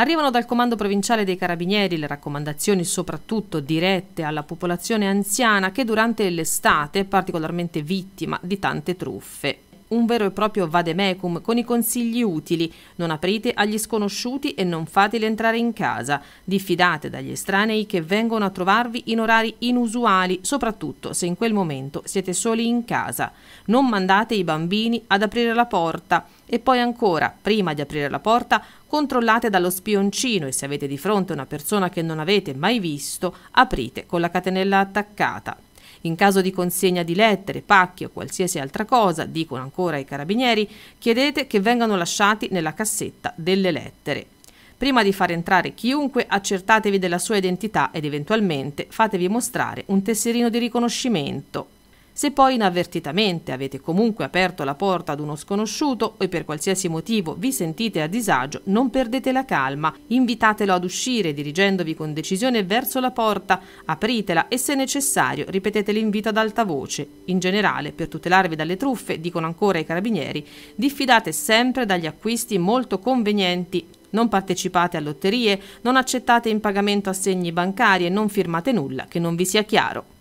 Arrivano dal Comando Provinciale dei Carabinieri le raccomandazioni soprattutto dirette alla popolazione anziana che durante l'estate è particolarmente vittima di tante truffe un vero e proprio vademecum con i consigli utili. Non aprite agli sconosciuti e non fateli entrare in casa. Diffidate dagli estranei che vengono a trovarvi in orari inusuali, soprattutto se in quel momento siete soli in casa. Non mandate i bambini ad aprire la porta. E poi ancora, prima di aprire la porta, controllate dallo spioncino e se avete di fronte una persona che non avete mai visto, aprite con la catenella attaccata. In caso di consegna di lettere, pacchi o qualsiasi altra cosa, dicono ancora i carabinieri, chiedete che vengano lasciati nella cassetta delle lettere. Prima di far entrare chiunque, accertatevi della sua identità ed eventualmente fatevi mostrare un tesserino di riconoscimento. Se poi inavvertitamente avete comunque aperto la porta ad uno sconosciuto o per qualsiasi motivo vi sentite a disagio, non perdete la calma, invitatelo ad uscire dirigendovi con decisione verso la porta, apritela e se necessario ripetete l'invito ad alta voce. In generale, per tutelarvi dalle truffe, dicono ancora i carabinieri, diffidate sempre dagli acquisti molto convenienti non partecipate a lotterie, non accettate in pagamento assegni bancari e non firmate nulla che non vi sia chiaro.